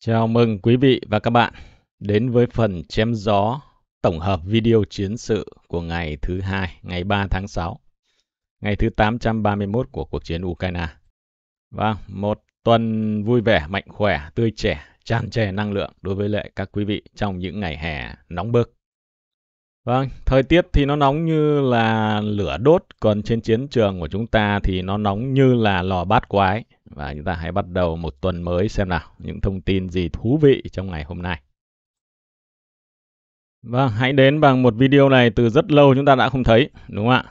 Chào mừng quý vị và các bạn đến với phần chém gió tổng hợp video chiến sự của ngày thứ hai, ngày 3 tháng 6, ngày thứ 831 của cuộc chiến Ukraine. Vâng, một tuần vui vẻ, mạnh khỏe, tươi trẻ, tràn trề năng lượng đối với lại các quý vị trong những ngày hè nóng bức. Vâng, thời tiết thì nó nóng như là lửa đốt, còn trên chiến trường của chúng ta thì nó nóng như là lò bát quái. Và chúng ta hãy bắt đầu một tuần mới xem nào, những thông tin gì thú vị trong ngày hôm nay. Vâng, hãy đến bằng một video này từ rất lâu chúng ta đã không thấy, đúng không ạ?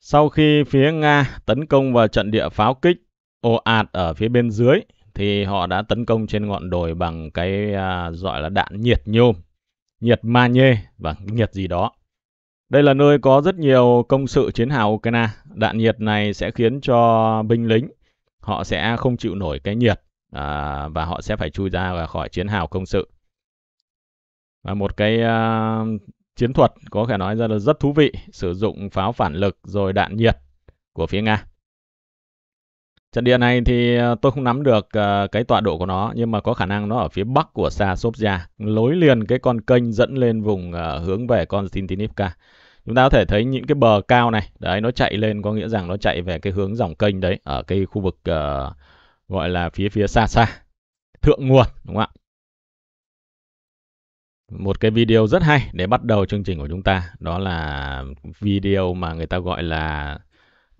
Sau khi phía Nga tấn công vào trận địa pháo kích ồ ạt ở phía bên dưới, thì họ đã tấn công trên ngọn đồi bằng cái à, gọi là đạn nhiệt nhôm nhiệt ma nhê và nhiệt gì đó. Đây là nơi có rất nhiều công sự chiến hào Ukraine. Đạn nhiệt này sẽ khiến cho binh lính họ sẽ không chịu nổi cái nhiệt à, và họ sẽ phải chui ra và khỏi chiến hào công sự. Và một cái uh, chiến thuật có thể nói ra là rất thú vị, sử dụng pháo phản lực rồi đạn nhiệt của phía Nga. Trận địa này thì ờ, tôi không nắm được ờ, cái tọa độ của nó nhưng mà có khả năng nó ở phía bắc của Sa Sofia, lối liền cái con kênh dẫn lên vùng ờ, hướng về con Sintinivka. Chúng ta có thể thấy những cái bờ cao này, đấy nó chạy lên có nghĩa rằng nó chạy về cái hướng dòng kênh đấy ở cái khu vực uh, gọi là phía phía xa xa, thượng nguồn đúng không ạ? Một cái video rất hay để bắt đầu chương trình của chúng ta, đó là video mà người ta gọi là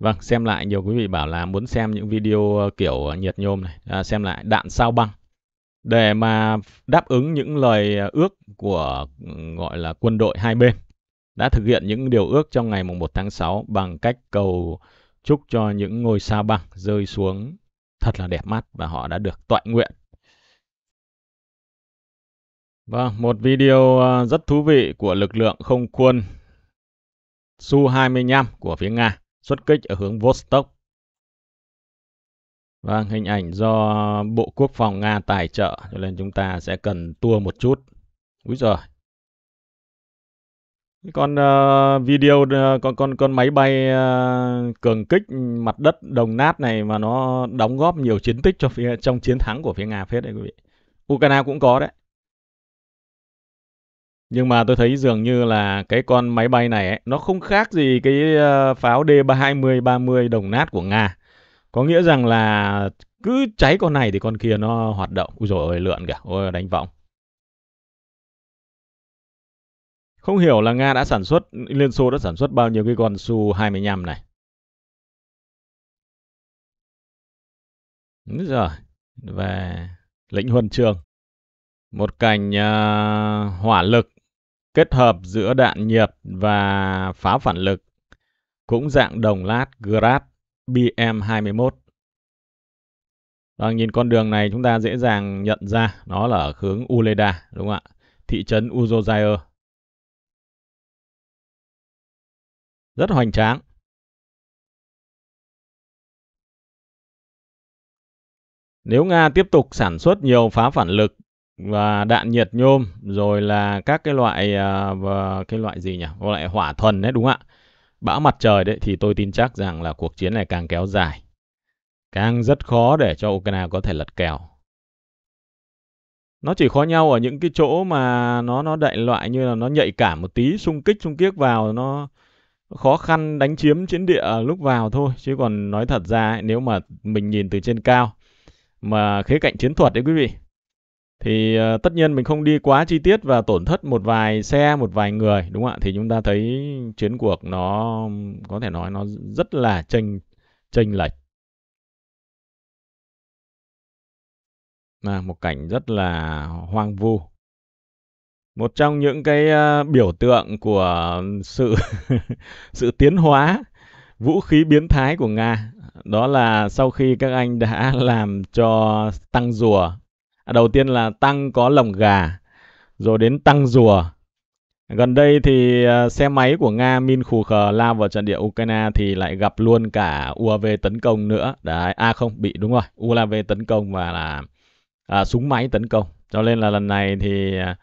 Vâng, xem lại nhiều quý vị bảo là muốn xem những video ờ, kiểu ờ, nhiệt nhôm này, à, xem lại đạn sao băng. Để mà đáp ứng những lời ờ, ước của ừ, gọi là quân đội hai bên đã thực hiện những điều ước trong ngày mùng 1 tháng 6 bằng cách cầu chúc cho những ngôi sao băng rơi xuống thật là đẹp mắt và họ đã được tọa nguyện. Vâng, một video rất thú vị của lực lượng không quân Su-25 của phía Nga xuất kích ở hướng Vostok. và vâng, hình ảnh do Bộ Quốc phòng Nga tài trợ cho nên chúng ta sẽ cần tua một chút. Úi giời. Con uh, video uh, con con con máy bay uh, cường kích mặt đất đồng nát này mà nó đóng góp nhiều chiến tích cho phía trong chiến thắng của phía Nga phết đấy quý vị. Ukraine cũng có đấy. Nhưng mà tôi thấy dường như là cái con máy bay này ấy, nó không khác gì cái ờ, pháo D-20-30 đồng nát của Nga. Có nghĩa rằng là cứ cháy con này thì con kia nó hoạt động. Ui dồi ôi, lượn kìa, ôi đánh võng. Không hiểu là Nga đã sản xuất, Liên Xô đã sản xuất bao nhiêu cái con Su-25 này. Đúng rồi, về lĩnh huân trường. Một cảnh uh, ờ, hỏa lực kết hợp giữa đạn nhiệt và pháo phản lực, cũng dạng đồng lát Grad BM21. Và nhìn con đường này chúng ta dễ dàng nhận ra nó là ở hướng Uleda, đúng không ạ? Thị trấn Uzozair. Rất hoành tráng. Nếu Nga tiếp tục sản xuất nhiều phá phản lực và đạn nhiệt nhôm rồi là các cái loại uh, cái loại gì nhỉ loại hỏa thuần đấy đúng không ạ bão mặt trời đấy thì tôi tin chắc rằng là cuộc chiến này càng kéo dài càng rất khó để cho Ukraine có thể lật kèo nó chỉ khó nhau ở những cái chỗ mà nó nó đại loại như là nó nhạy cảm một tí xung kích xung kiếc vào nó khó khăn đánh chiếm chiến địa lúc vào thôi chứ còn nói thật ra nếu mà mình nhìn từ trên cao mà khía cạnh chiến thuật đấy quý vị thì uh, tất nhiên mình không đi quá chi tiết và tổn thất một vài xe một vài người đúng không ạ thì chúng ta thấy chiến cuộc nó có thể nói nó rất là chênh chênh lệch là một cảnh rất là hoang vu một trong những cái uh, biểu tượng của sự sự tiến hóa vũ khí biến thái của nga đó là sau khi các anh đã làm cho tăng rùa À, đầu tiên là tăng có lồng gà rồi đến tăng rùa gần đây thì à, xe máy của nga min khù khờ lao vào trận địa ukraine thì lại gặp luôn cả uav tấn công nữa đấy a à không bị đúng rồi uav tấn công và là à, súng máy tấn công cho nên là lần này thì à,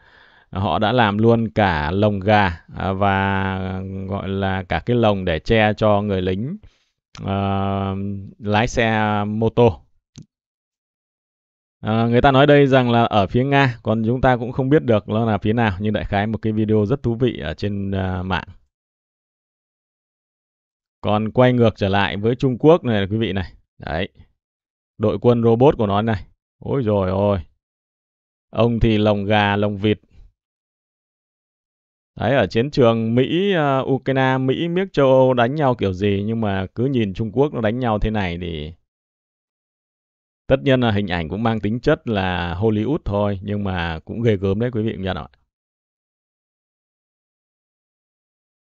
họ đã làm luôn cả lồng gà và gọi là cả cái lồng để che cho người lính uh, lái xe mô tô À, người ta nói đây rằng là ở phía Nga, còn chúng ta cũng không biết được nó là phía nào, nhưng đại khái một cái video rất thú vị ở trên uh, mạng. Còn quay ngược trở lại với Trung Quốc này quý vị này. Đấy. Đội quân robot của nó này. Ôi rồi ôi. Ông thì lồng gà, lồng vịt. Đấy, ở chiến trường Mỹ, uh, Ukraine, Mỹ, miếc châu Âu đánh nhau kiểu gì nhưng mà cứ nhìn Trung Quốc nó đánh nhau thế này thì tất nhiên là hình ảnh cũng mang tính chất là Hollywood thôi nhưng mà cũng ghê gớm đấy quý vị nhận ạ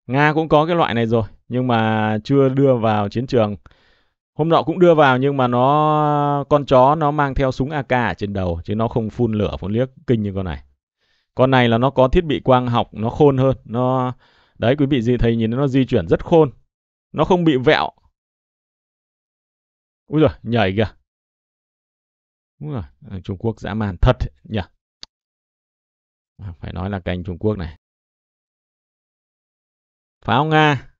Nga cũng có cái loại này rồi nhưng mà chưa đưa vào chiến trường hôm nọ cũng đưa vào nhưng mà nó con chó nó mang theo súng AK ở trên đầu chứ nó không phun lửa phun liếc kinh như con này con này là nó có thiết bị quang học nó khôn hơn nó đấy quý vị gì thấy nhìn nó di chuyển rất khôn nó không bị vẹo Ui rồi nhảy kìa Đúng rồi, ờ, Trung Quốc dã man thật nhỉ. À, phải nói là kênh Trung Quốc này. Pháo Nga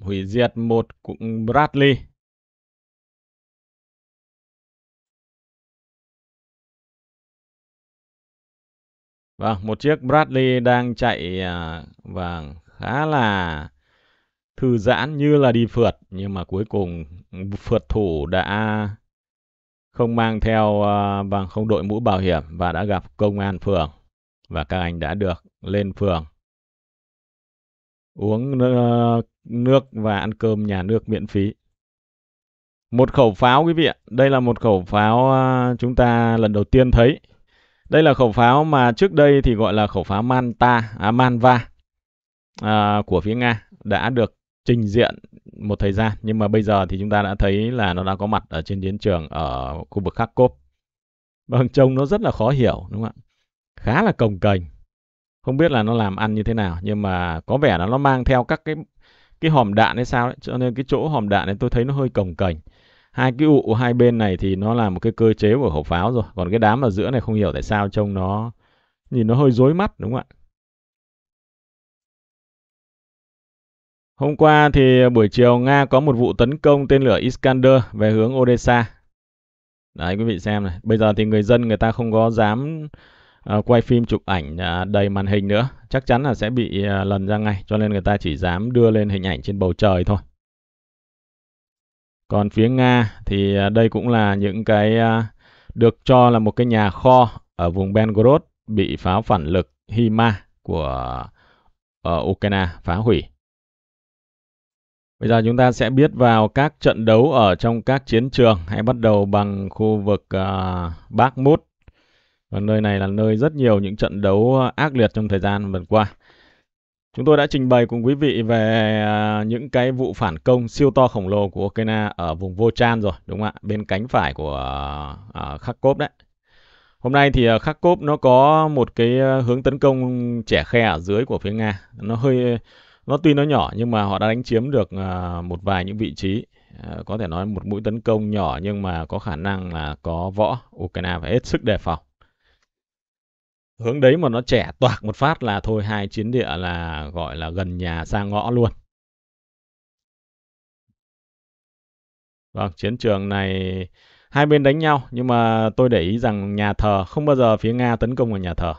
hủy diệt một cũng Bradley. Vâng, một chiếc Bradley đang chạy à, và khá là thư giãn như là đi phượt nhưng mà cuối cùng phượt thủ đã không mang theo và ờ, không đội mũ bảo hiểm và đã gặp công an phường và các anh đã được lên phường uống nước và ăn cơm nhà nước miễn phí. Một khẩu pháo quý vị ạ, đây là một khẩu pháo ờ, chúng ta lần đầu tiên thấy. Đây là khẩu pháo mà trước đây thì gọi là khẩu pháo Manta, à Manva à, của phía Nga đã được trình diện một thời gian nhưng mà bây giờ thì chúng ta đã thấy là nó đã có mặt ở trên chiến trường ở khu vực Kharkov. Vâng, trông nó rất là khó hiểu đúng không ạ? Khá là cồng kềnh. Không biết là nó làm ăn như thế nào nhưng mà có vẻ là nó mang theo các cái cái hòm đạn hay sao đấy, cho nên cái chỗ hòm đạn này tôi thấy nó hơi cồng kềnh. Hai cái ụ hai bên này thì nó là một cái cơ chế của khẩu pháo rồi, còn cái đám ở giữa này không hiểu tại sao trông nó nhìn nó hơi rối mắt đúng không ạ? Hôm qua thì buổi chiều Nga có một vụ tấn công tên lửa Iskander về hướng Odessa. Đấy quý vị xem này, bây giờ thì người dân người ta không có dám uh, quay phim chụp ảnh uh, đầy màn hình nữa, chắc chắn là sẽ bị uh, lần ra ngay, cho nên người ta chỉ dám đưa lên hình ảnh trên bầu trời thôi. Còn phía Nga thì à, đây cũng là những cái uh, được cho là một cái nhà kho ở vùng Belgorod bị pháo phản lực Hima của uh, Ukraine phá hủy. Bây giờ chúng ta sẽ biết vào các trận đấu ở trong các chiến trường. Hãy bắt đầu bằng khu vực uh, Bác Mút. Và nơi này là nơi rất nhiều những trận đấu ác liệt trong thời gian vừa qua. Chúng tôi đã trình bày cùng quý vị về uh, những cái vụ phản công siêu to khổng lồ của Ukraine ở vùng Vochan rồi, đúng không ạ? Bên cánh phải của uh, uh, Kharkov đấy. Hôm nay thì uh, Kharkov nó có một cái hướng tấn công trẻ khe ở dưới của phía Nga. Nó hơi nó tuy nó nhỏ nhưng mà họ đã đánh chiếm được à, một vài những vị trí à, có thể nói một mũi tấn công nhỏ nhưng mà có khả năng là có võ Ukraine phải hết sức đề phòng hướng đấy mà nó trẻ toạc một phát là thôi hai chiến địa là gọi là gần nhà xa ngõ luôn vâng chiến trường này hai bên đánh nhau nhưng mà tôi để ý rằng nhà thờ không bao giờ phía nga tấn công vào nhà thờ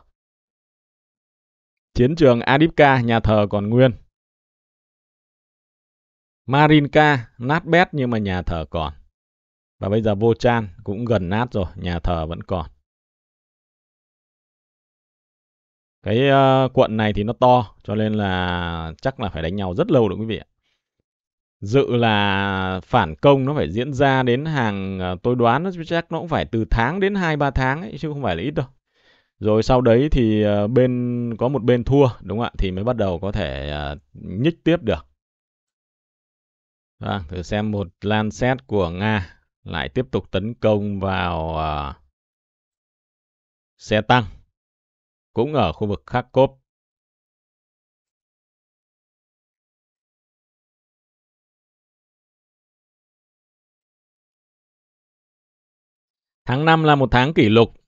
chiến trường Adipka nhà thờ còn nguyên Marinka nát bét nhưng mà nhà thờ còn. Và bây giờ Vochan cũng gần nát rồi, nhà thờ vẫn còn. Cái uh, quận này thì nó to, cho nên là chắc là phải đánh nhau rất lâu được quý vị ạ. Dự là phản công nó phải diễn ra đến hàng, ờ, tôi đoán nó chắc nó cũng phải từ tháng đến 2-3 tháng ấy, chứ không phải là ít đâu. Rồi sau đấy thì ờ, bên có một bên thua, đúng không ạ? Thì mới bắt đầu có thể uh, nhích tiếp được. Vâng, thử xem một Lancet của Nga lại tiếp tục tấn công vào uh, xe tăng. Cũng ở khu vực Kharkov. Tháng 5 là một tháng kỷ lục. Uh,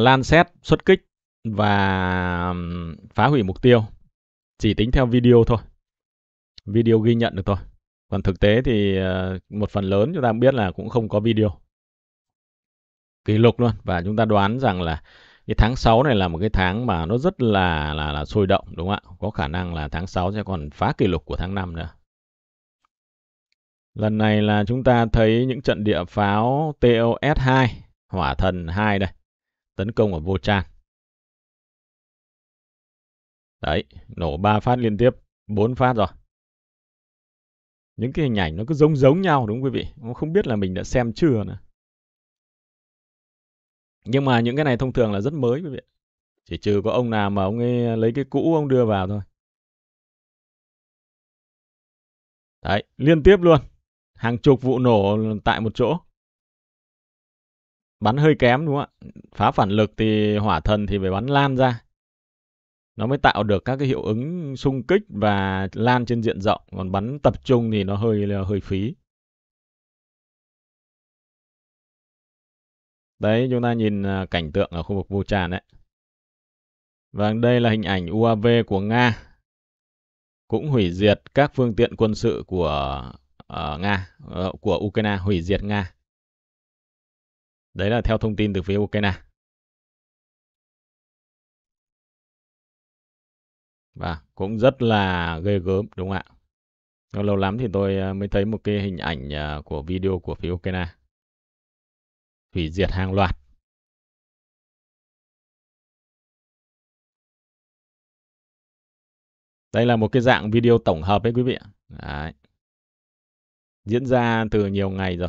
Lancet xuất kích và phá hủy mục tiêu. Chỉ tính theo video thôi. Video ghi nhận được thôi còn thực tế thì ờ, một phần lớn chúng ta biết là cũng không có video kỷ lục luôn và chúng ta đoán rằng là cái tháng 6 này là một cái tháng mà nó rất là là là sôi động đúng không ạ? Có khả năng là tháng 6 sẽ còn phá kỷ lục của tháng 5 nữa. Lần này là chúng ta thấy những trận địa pháo TOS-2, Hỏa Thần 2 đây, tấn công ở Vô Trang. Đấy, nổ 3 phát liên tiếp, 4 phát rồi những cái hình ảnh nó cứ giống giống nhau đúng không quý vị nó không biết là mình đã xem chưa nữa nhưng mà những cái này thông thường là rất mới quý vị chỉ trừ có ông nào mà ông ấy lấy cái cũ ông đưa vào thôi đấy liên tiếp luôn hàng chục vụ nổ tại một chỗ bắn hơi kém đúng không ạ phá phản lực thì hỏa thần thì phải bắn lan ra nó mới tạo được các cái hiệu ứng xung kích và lan trên diện rộng còn bắn tập trung thì nó hơi hơi phí đấy chúng ta nhìn à, cảnh tượng ở khu vực vô tràn đấy và vâng, đây là hình ảnh UAV của Nga cũng hủy diệt các phương tiện quân sự của uh, Nga uh, của Ukraine hủy diệt Nga đấy là theo thông tin từ phía Ukraine và cũng rất là ghê gớm đúng không ạ lâu lắm thì tôi ờ, mới thấy một cái hình ảnh ờ, của video của phía Ukraine hủy diệt hàng loạt đây là một cái dạng video tổng hợp đấy quý vị ạ đấy. diễn ra từ nhiều ngày rồi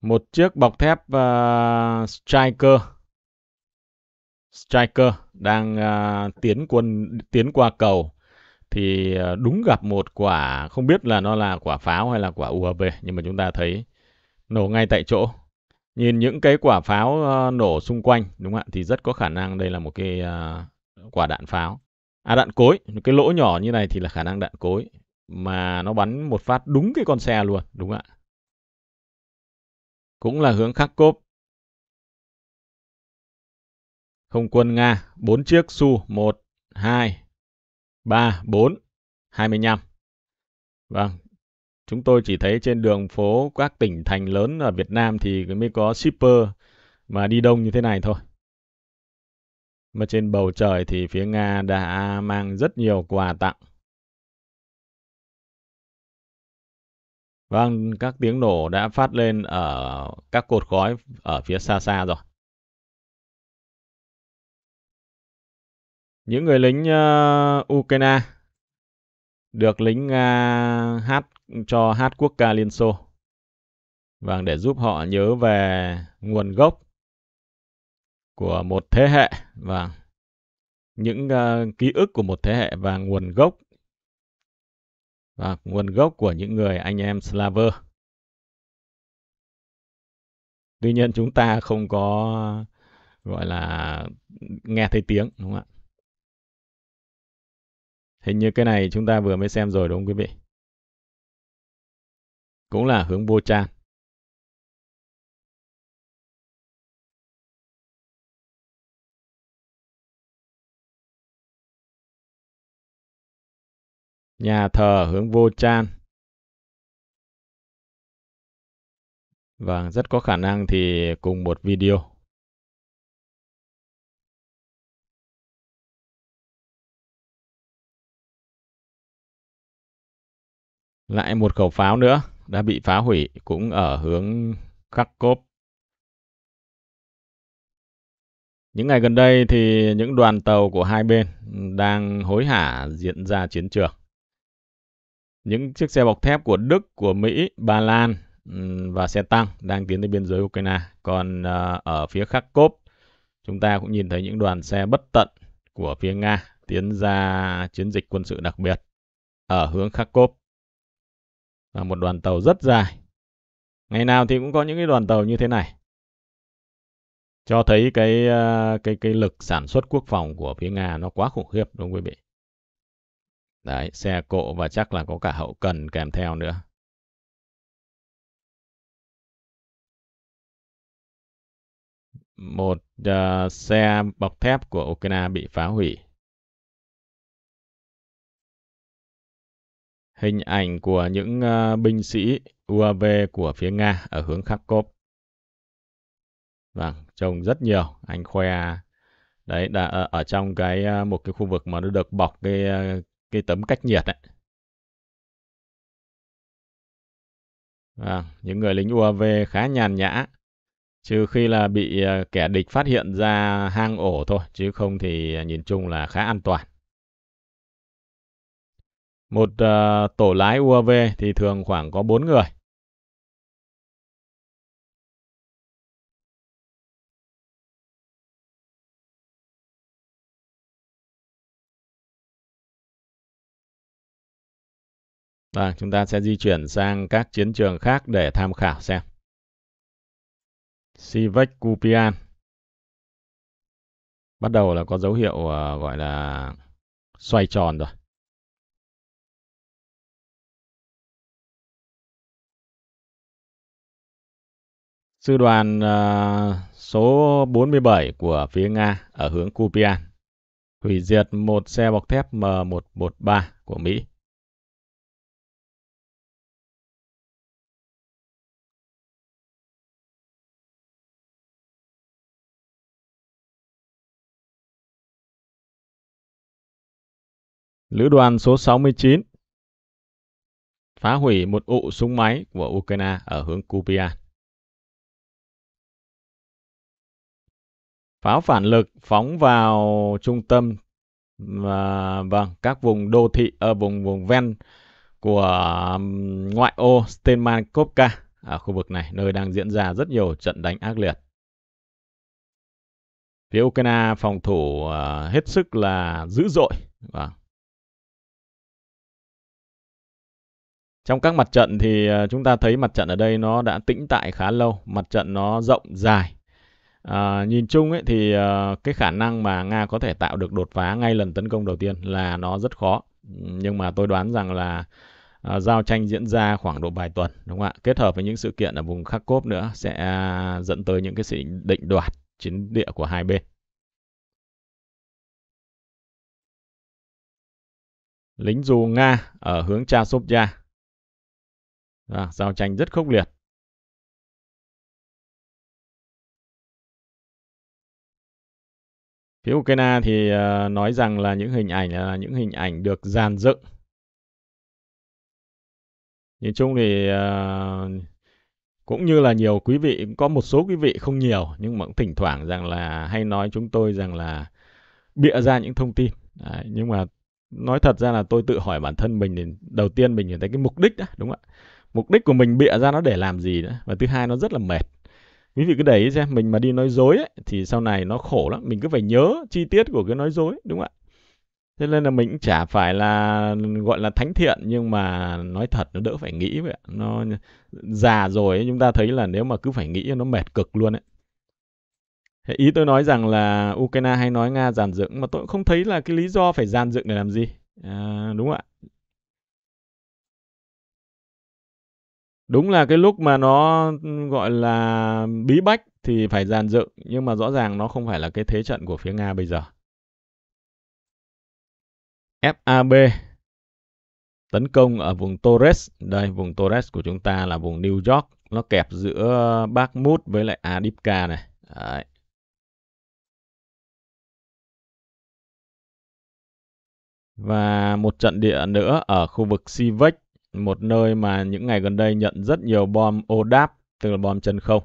một chiếc bọc thép uh, striker Striker đang uh, tiến quân tiến qua cầu thì uh, đúng gặp một quả không biết là nó là quả pháo hay là quả UAV nhưng mà chúng ta thấy nổ ngay tại chỗ. Nhìn những cái quả pháo uh, nổ xung quanh đúng không ạ thì rất có khả năng đây là một cái uh, quả đạn pháo. À đạn cối, cái lỗ nhỏ như này thì là khả năng đạn cối mà nó bắn một phát đúng cái con xe luôn đúng không ạ? Cũng là hướng khắc Kharkov không quân Nga 4 chiếc Su-1, 2, 3, 4, 25. Vâng, chúng tôi chỉ thấy trên đường phố các tỉnh thành lớn ở Việt Nam thì mới có shipper mà đi đông như thế này thôi. Mà trên bầu trời thì phía Nga đã mang rất nhiều quà tặng. Vâng, các tiếng nổ đã phát lên ở các cột khói ở phía xa xa rồi. những người lính uh, Ukraine được lính Nga ờ, hát cho hát quốc ca Liên Xô. và vâng, để giúp họ nhớ về nguồn gốc của một thế hệ và vâng, những uh, ký ức của một thế hệ và nguồn gốc và vâng, nguồn gốc của những người anh em Slaver. Tuy nhiên chúng ta không có gọi là nghe thấy tiếng đúng không ạ? Hình như cái này chúng ta vừa mới xem rồi đúng không quý vị? Cũng là hướng vô trang. Nhà thờ hướng vô chan. Vâng, rất có khả năng thì cùng một video Lại một khẩu pháo nữa đã bị phá hủy cũng ở hướng Kharkov. Những ngày gần đây thì những đoàn tàu của hai bên đang hối hả diễn ra chiến trường. Những chiếc xe bọc thép của Đức, của Mỹ, Ba Lan và xe tăng đang tiến tới biên giới Ukraine. Còn ờ, ở phía Kharkov, chúng ta cũng nhìn thấy những đoàn xe bất tận của phía Nga tiến ra chiến dịch quân sự đặc biệt ở hướng Kharkov là một đoàn tàu rất dài. Ngày nào thì cũng có những cái đoàn tàu như thế này. Cho thấy cái ờ, cái cái lực sản xuất quốc phòng của phía Nga nó quá khủng khiếp đúng không quý vị? Đấy, xe cộ và chắc là có cả hậu cần kèm theo nữa. Một uh, xe bọc thép của Ukraine bị phá hủy. hình ảnh của những ờ, binh sĩ UAV của phía Nga ở hướng Kharkov. Vâng, trông rất nhiều. Anh khoe à. đấy đã ờ, ở, trong cái ờ, một cái khu vực mà nó được bọc cái cái tấm cách nhiệt đấy Vâng, những người lính UAV khá nhàn nhã, trừ khi là bị kẻ địch phát hiện ra hang ổ thôi, chứ không thì nhìn chung là khá an toàn. Một uh, tổ lái UAV thì thường khoảng có 4 người. Và vâng, chúng ta sẽ di chuyển sang các chiến trường khác để tham khảo xem. Sivek Kupian. Bắt đầu là có dấu hiệu uh, gọi là xoay tròn rồi. sư đoàn ờ, số 47 của phía Nga ở hướng Kupian, hủy diệt một xe bọc thép M113 của Mỹ. Lữ đoàn số 69 phá hủy một ụ súng máy của Ukraine ở hướng Kupian. Pháo phản lực phóng vào trung tâm và vâng, các vùng đô thị ở ờ, vùng vùng ven của ngoại ô Stemankovka ở khu vực này nơi đang diễn ra rất nhiều trận đánh ác liệt. Phía Ukraine phòng thủ ờ, hết sức là dữ dội. Vâng. Trong các mặt trận thì ờ, chúng ta thấy mặt trận ở đây nó đã tĩnh tại khá lâu, mặt trận nó rộng dài À, nhìn chung ấy thì uh, cái khả năng mà Nga có thể tạo được đột phá ngay lần tấn công đầu tiên là nó rất khó. Nhưng mà tôi đoán rằng là uh, giao tranh diễn ra khoảng độ vài tuần đúng không ạ? Kết hợp với những sự kiện ở vùng khắc Kharkov nữa sẽ à, dẫn tới những cái sự định đoạt chiến địa của hai bên. Lính dù Nga ở hướng Chasovya. À, giao tranh rất khốc liệt Phía Ukraine thì ờ, nói rằng là những hình ảnh là ờ, những hình ảnh được dàn dựng. Nhìn chung thì ờ, cũng như là nhiều quý vị có một số quý vị không nhiều nhưng mà cũng thỉnh thoảng rằng là hay nói chúng tôi rằng là bịa ra những thông tin Đấy, nhưng mà nói thật ra là tôi tự hỏi bản thân mình thì đầu tiên mình nhìn thấy cái mục đích đó đúng không ạ mục đích của mình bịa ra nó để làm gì nữa và thứ hai nó rất là mệt quý vị cứ để ý xem mình mà đi nói dối ấy, thì sau này nó khổ lắm mình cứ phải nhớ chi tiết của cái nói dối đúng không ạ thế nên là mình cũng chả phải là gọi là thánh thiện nhưng mà nói thật nó đỡ phải nghĩ vậy nó già rồi ấy, chúng ta thấy là nếu mà cứ phải nghĩ nó mệt cực luôn ấy ý tôi nói rằng là ukraine hay nói nga giàn dựng mà tôi cũng không thấy là cái lý do phải giàn dựng để làm gì à, đúng không ạ đúng là cái lúc mà nó gọi là bí bách thì phải dàn dựng nhưng mà rõ ràng nó không phải là cái thế trận của phía Nga bây giờ. FAB tấn công ở vùng Torres, đây vùng Torres của chúng ta là vùng New York, nó kẹp giữa Bakhmut với lại Adipka này. Đấy. Và một trận địa nữa ở khu vực Sivek một nơi mà những ngày gần đây nhận rất nhiều bom ODAP, tức là bom chân không.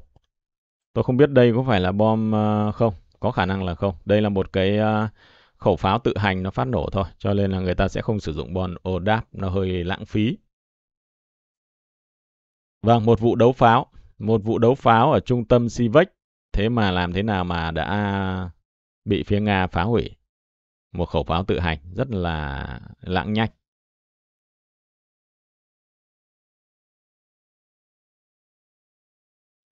Tôi không biết đây có phải là bom ờ, không, có khả năng là không. Đây là một cái ờ, khẩu pháo tự hành nó phát nổ thôi, cho nên là người ta sẽ không sử dụng bom ODAP, nó hơi lãng phí. Vâng, một vụ đấu pháo, một vụ đấu pháo ở trung tâm Sivec, thế mà làm thế nào mà đã bị phía Nga phá hủy một khẩu pháo tự hành rất là lãng nhách.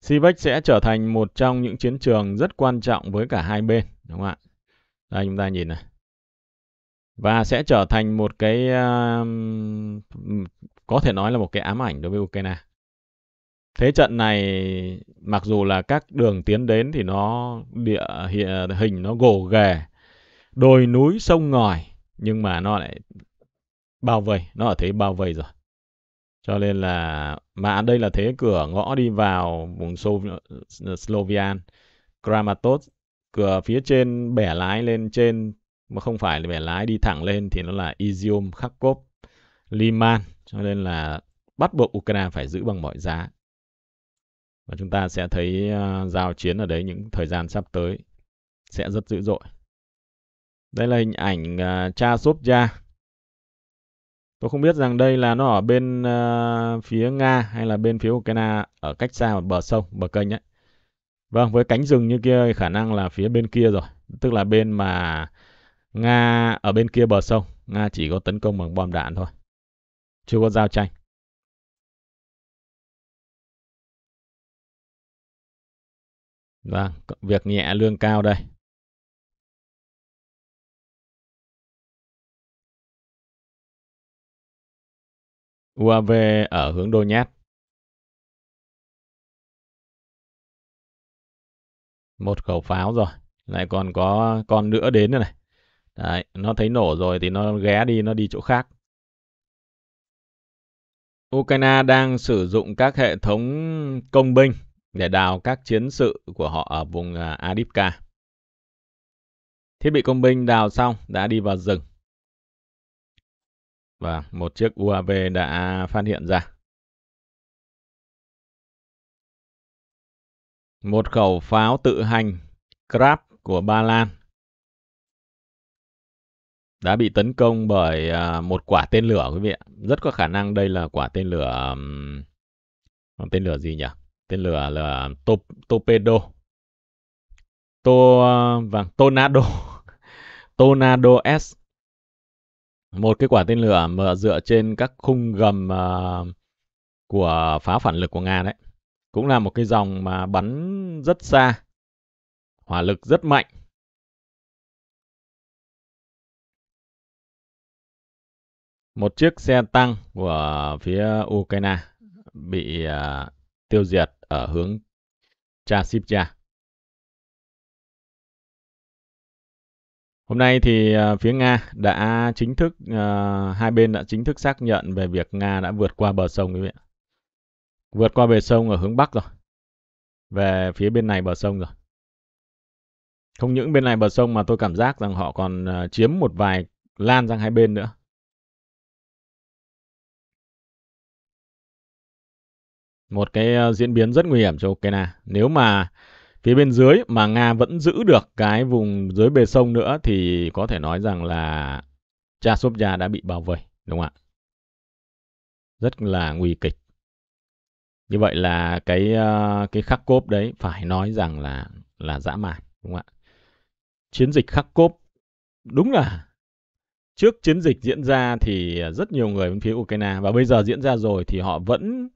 Sivex sẽ trở thành một trong những chiến trường rất quan trọng với cả hai bên, đúng không ạ? Đây chúng ta nhìn này. Và sẽ trở thành một cái, uh, có thể nói là một cái ám ảnh đối với Ukraine. Thế trận này, mặc dù là các đường tiến đến thì nó địa hình nó gồ ghề, đồi núi sông ngòi, nhưng mà nó lại bao vây, nó ở thế bao vây rồi. Cho nên là mà đây là thế cửa ngõ đi vào vùng Slovian, Kramatorsk, cửa phía trên bẻ lái lên trên mà không phải là bẻ lái đi thẳng lên thì nó là Izium, Kharkov, Liman, cho nên là bắt buộc Ukraine phải giữ bằng mọi giá. Và chúng ta sẽ thấy uh, giao chiến ở đấy những thời gian sắp tới sẽ rất dữ dội. Đây là hình ảnh uh, Cha Sopja Tôi không biết rằng đây là nó ở bên uh, phía Nga hay là bên phía Ukraine ở cách xa ở bờ sông, bờ kênh ấy. Vâng, với cánh rừng như kia khả năng là phía bên kia rồi, tức là bên mà Nga ở bên kia bờ sông, Nga chỉ có tấn công bằng bom đạn thôi. Chưa có giao tranh. Vâng, việc nhẹ lương cao đây. UAV ở hướng Đô Nhát. Một khẩu pháo rồi, lại còn có con nữa đến nữa này. Đấy, nó thấy nổ rồi thì nó ghé đi, nó đi chỗ khác. Ukraine đang sử dụng các hệ thống công binh để đào các chiến sự của họ ở vùng à, Adipka. Thiết bị công binh đào xong đã đi vào rừng và vâng, một chiếc UAV đã phát hiện ra. Một khẩu pháo tự hành Krab của Ba Lan đã bị tấn công bởi à, một quả tên lửa quý vị ạ. Rất có khả năng đây là quả tên lửa tên lửa gì nhỉ? Tên lửa là top, torpedo. To vàng tornado. tornado S một cái quả tên lửa mà dựa trên các khung gầm à, của pháo phản lực của Nga đấy. Cũng là một cái dòng mà bắn rất xa, hỏa lực rất mạnh. Một chiếc xe tăng của phía Ukraine bị à, tiêu diệt ở hướng Chasivcha. Hôm nay thì à, phía Nga đã chính thức uh, hai bên đã chính thức xác nhận về việc Nga đã vượt qua bờ sông quý vị Vượt qua bờ sông ở hướng bắc rồi. Về phía bên này bờ sông rồi. Không những bên này bờ sông mà tôi cảm giác rằng họ còn uh, chiếm một vài lan sang hai bên nữa. Một cái uh, diễn biến rất nguy hiểm cho Ukraine. Nếu mà phía bên dưới mà Nga vẫn giữ được cái vùng dưới bề sông nữa thì có thể nói rằng là Chasovia đã bị bao vây, đúng không ạ? Rất là nguy kịch. Như vậy là cái ờ, cái khắc cốp đấy phải nói rằng là là dã man, đúng không ạ? Chiến dịch khắc cốp đúng là trước chiến dịch diễn ra thì rất nhiều người bên phía Ukraine và bây giờ diễn ra rồi thì họ vẫn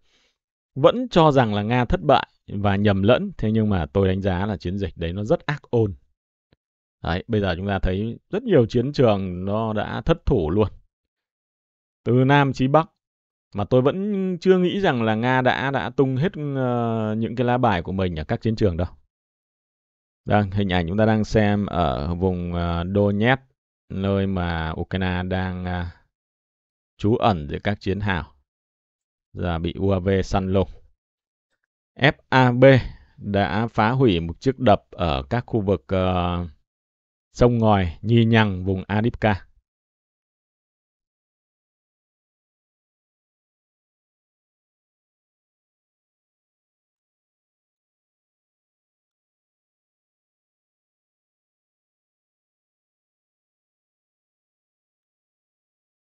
vẫn cho rằng là Nga thất bại và nhầm lẫn thế nhưng mà tôi đánh giá là chiến dịch đấy nó rất ác ôn đấy bây giờ chúng ta thấy rất nhiều chiến trường nó đã thất thủ luôn từ nam chí bắc mà tôi vẫn chưa nghĩ rằng là nga đã đã tung hết uh, những cái lá bài của mình ở các chiến trường đâu đang vâng, hình ảnh chúng ta đang xem ở vùng uh, Donetsk nơi mà Ukraine đang uh, trú ẩn giữa các chiến hào giờ bị UAV săn lùng FAB đã phá hủy một chiếc đập ở các khu vực uh, sông ngòi, nhi nhằng, vùng Adipka.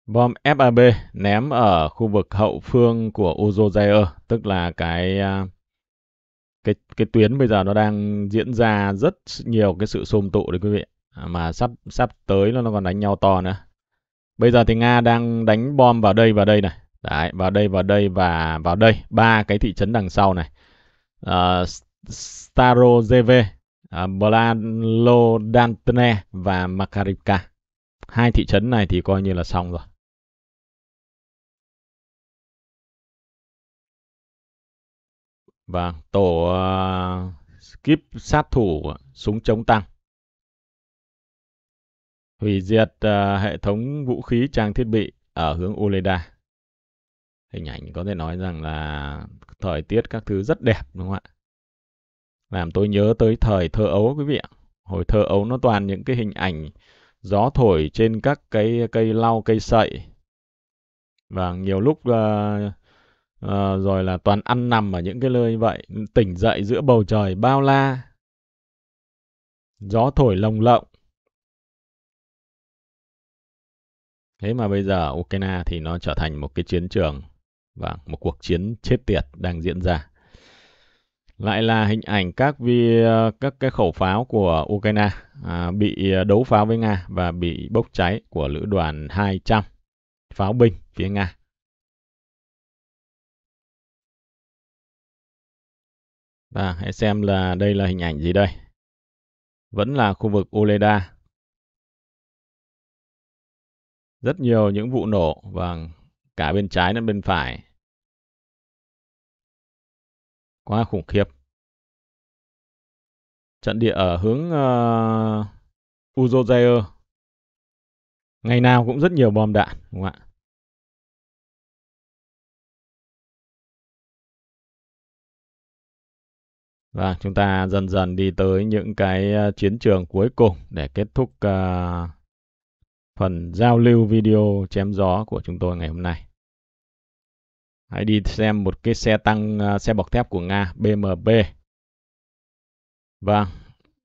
Bom FAB ném ở khu vực hậu phương của Uzo tức là cái uh, cái cái tuyến bây giờ nó đang diễn ra rất nhiều cái sự xôm tụ đấy quý vị à, mà sắp sắp tới nó còn đánh nhau to nữa bây giờ thì nga đang đánh bom vào đây vào đây này đấy vào đây vào đây và vào đây ba cái thị trấn đằng sau này uh, ờ, Starozeve uh, à, Blalodantene và Makarivka hai thị trấn này thì coi như là xong rồi và vâng, tổ uh, ờ, skip sát thủ súng chống tăng. Hủy diệt uh, hệ thống vũ khí trang thiết bị ở hướng Uleda. Hình ảnh có thể nói rằng là thời tiết các thứ rất đẹp đúng không ạ? Làm tôi nhớ tới thời thơ ấu quý vị ạ. Hồi thơ ấu nó toàn những cái hình ảnh gió thổi trên các cái cây lau cây sậy. Và vâng, nhiều lúc uh, à, rồi là toàn ăn nằm ở những cái nơi như vậy tỉnh dậy giữa bầu trời bao la gió thổi lồng lộng thế mà bây giờ ukraine thì nó trở thành một cái chiến trường và vâng, một cuộc chiến chết tiệt đang diễn ra lại là hình ảnh các vi các cái khẩu pháo của Ukraine à, bị đấu pháo với Nga và bị bốc cháy của lữ đoàn 200 pháo binh phía Nga. Và hãy xem là đây là hình ảnh gì đây. Vẫn là khu vực Oleda. Rất nhiều những vụ nổ và vâng, cả bên trái lẫn bên phải. Quá khủng khiếp. Trận địa ở hướng uh, Uzozair ngày nào cũng rất nhiều bom đạn đúng không ạ Và vâng, chúng ta dần dần đi tới những cái ờ, chiến trường cuối cùng để kết thúc uh, phần giao lưu video chém gió của chúng tôi ngày hôm nay. Hãy đi xem một cái xe tăng uh, xe bọc thép của Nga BMB. Vâng,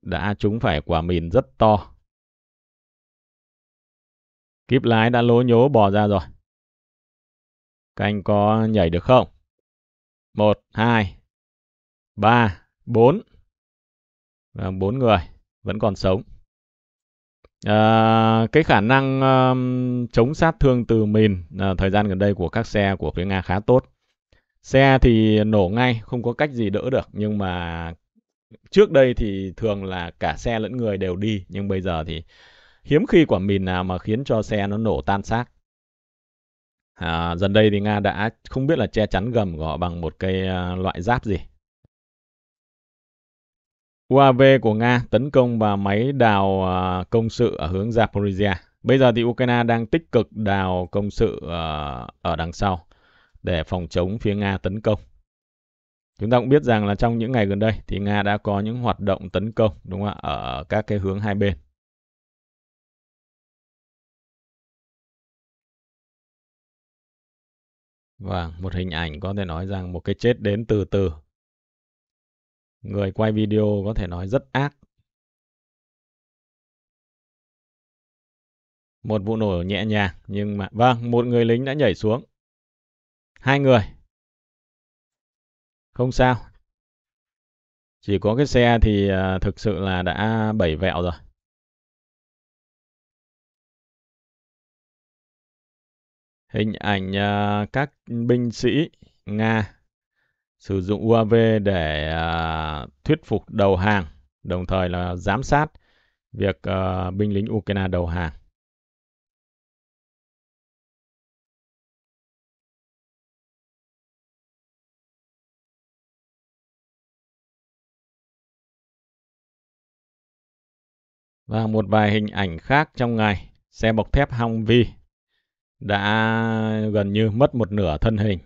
đã trúng phải quả mìn rất to. Kíp lái đã lố nhố bò ra rồi. Các anh có nhảy được không? Một, hai, ba, bốn Và vâng, 4 người vẫn còn sống. À, cái khả năng um, chống sát thương từ mìn à, thời gian gần đây của các xe của phía Nga khá tốt. Xe thì nổ ngay, không có cách gì đỡ được. Nhưng mà trước đây thì thường là cả xe lẫn người đều đi. Nhưng bây giờ thì hiếm khi quả mìn nào mà khiến cho xe nó nổ tan xác. À, dần đây thì Nga đã không biết là che chắn gầm của bằng một cái à, loại giáp gì UAV của Nga tấn công vào máy đào à, công sự ở hướng Zaporizhia. Bây giờ thì Ukraine đang tích cực đào công sự à, ở đằng sau để phòng chống phía Nga tấn công. Chúng ta cũng biết rằng là trong những ngày gần đây thì Nga đã có những hoạt động tấn công đúng không ạ ở các cái hướng hai bên. Vâng, một hình ảnh có thể nói rằng một cái chết đến từ từ người quay video có thể nói rất ác. Một vụ nổ nhẹ nhàng nhưng mà vâng, một người lính đã nhảy xuống. Hai người. Không sao. Chỉ có cái xe thì à, thực sự là đã bảy vẹo rồi. Hình ảnh à, các binh sĩ Nga sử dụng UAV để à, thuyết phục đầu hàng, đồng thời là giám sát việc à, binh lính Ukraine đầu hàng. Và một vài hình ảnh khác trong ngày, xe bọc thép vi đã gần như mất một nửa thân hình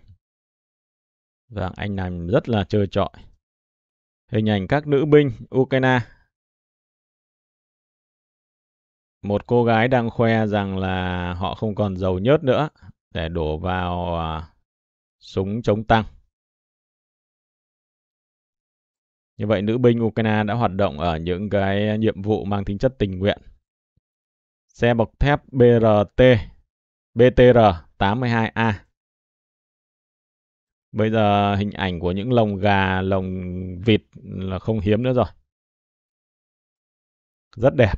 và vâng, anh làm rất là trơ trọi. Hình ảnh các nữ binh Ukraine. Một cô gái đang khoe rằng là họ không còn dầu nhớt nữa để đổ vào à, súng chống tăng. Như vậy, nữ binh Ukraine đã hoạt động ở những cái nhiệm vụ mang tính chất tình nguyện. Xe bọc thép BRT BTR 82A Bây giờ hình ảnh của những lồng gà, lồng vịt là không hiếm nữa rồi. Rất đẹp.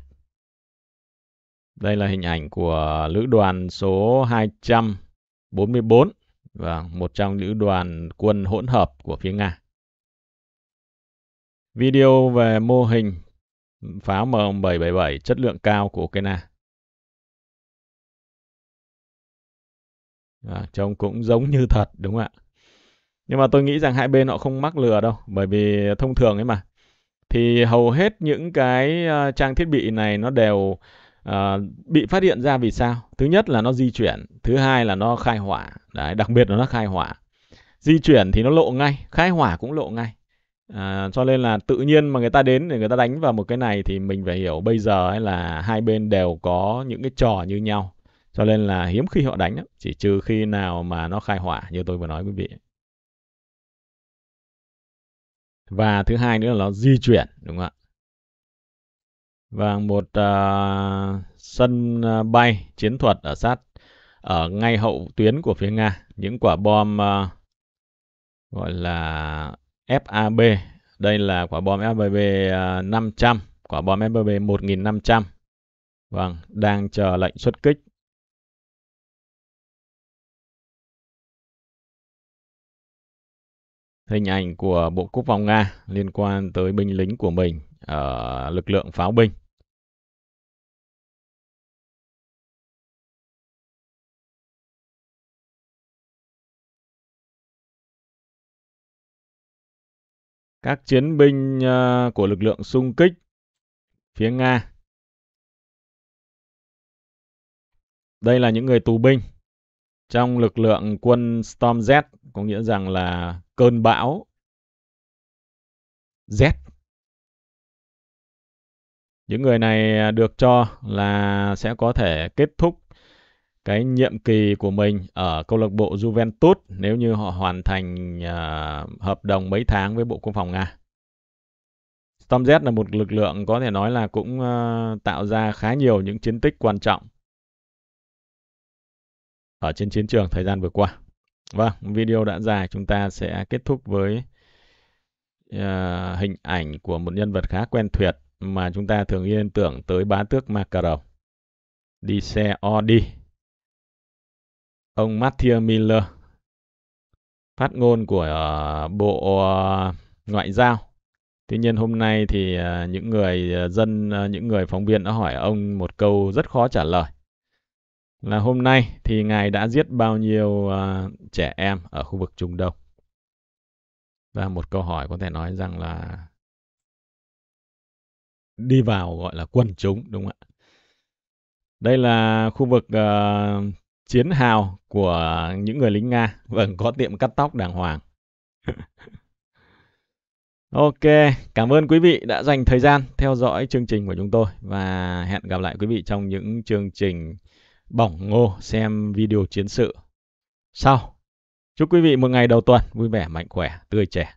Đây là hình ảnh của lữ đoàn số 244 và một trong lữ đoàn quân hỗn hợp của phía Nga. Video về mô hình pháo M777 chất lượng cao của Ukraine. À, trông cũng giống như thật đúng không ạ? nhưng mà tôi nghĩ rằng hai bên họ không mắc lừa đâu bởi vì thông thường ấy mà thì hầu hết những cái ờ, trang thiết bị này nó đều uh, bị phát hiện ra vì sao thứ nhất là nó di chuyển thứ hai là nó khai hỏa đấy đặc biệt là nó khai hỏa di chuyển thì nó lộ ngay khai hỏa cũng lộ ngay À, cho nên là tự nhiên mà người ta đến để người ta đánh vào một cái này thì mình phải hiểu bây giờ ấy là hai bên đều có những cái trò như nhau cho nên là hiếm khi họ đánh chỉ trừ khi nào mà nó khai hỏa như tôi vừa nói quý vị và thứ hai nữa là nó di chuyển đúng không ạ và vâng, một uh, sân à, bay chiến thuật ở sát ở ngay hậu tuyến của phía nga những quả bom uh, gọi là FAB đây là quả bom FAB uh, 500 quả bom FAB 1500 vâng đang chờ lệnh xuất kích hình ảnh của Bộ Quốc phòng Nga liên quan tới binh lính của mình ở lực lượng pháo binh. Các chiến binh ờ, của lực lượng xung kích phía Nga. Đây là những người tù binh trong lực lượng quân Storm Z, có nghĩa rằng là cơn bão Z. Những người này à, được cho là sẽ có thể kết thúc cái nhiệm kỳ của mình ở câu lạc bộ Juventus nếu như họ hoàn thành uh, hợp đồng mấy tháng với Bộ Quốc phòng Nga. Storm Z là một lực lượng có thể nói là cũng uh, tạo ra khá nhiều những chiến tích quan trọng ở trên chiến trường thời gian vừa qua. Vâng, video đã dài chúng ta sẽ kết thúc với uh, hình ảnh của một nhân vật khá quen thuộc mà chúng ta thường liên tưởng tới bá tước Makarov. Đi xe Audi. Ông Matthew Miller, phát ngôn của uh, Bộ uh, Ngoại giao. Tuy nhiên hôm nay thì uh, những người dân, uh, những người phóng viên đã hỏi ông một câu rất khó trả lời là hôm nay thì ngài đã giết bao nhiêu uh, trẻ em ở khu vực Trung Đông? Và một câu hỏi có thể nói rằng là đi vào gọi là quân chúng đúng không ạ? Đây là khu vực uh, chiến hào của những người lính Nga, vâng có tiệm cắt tóc đàng hoàng. ok, cảm ơn quý vị đã dành thời gian theo dõi chương trình của chúng tôi và hẹn gặp lại quý vị trong những chương trình bỏng ngô xem video chiến sự. Sau, chúc quý vị một ngày đầu tuần vui vẻ, mạnh khỏe, tươi trẻ.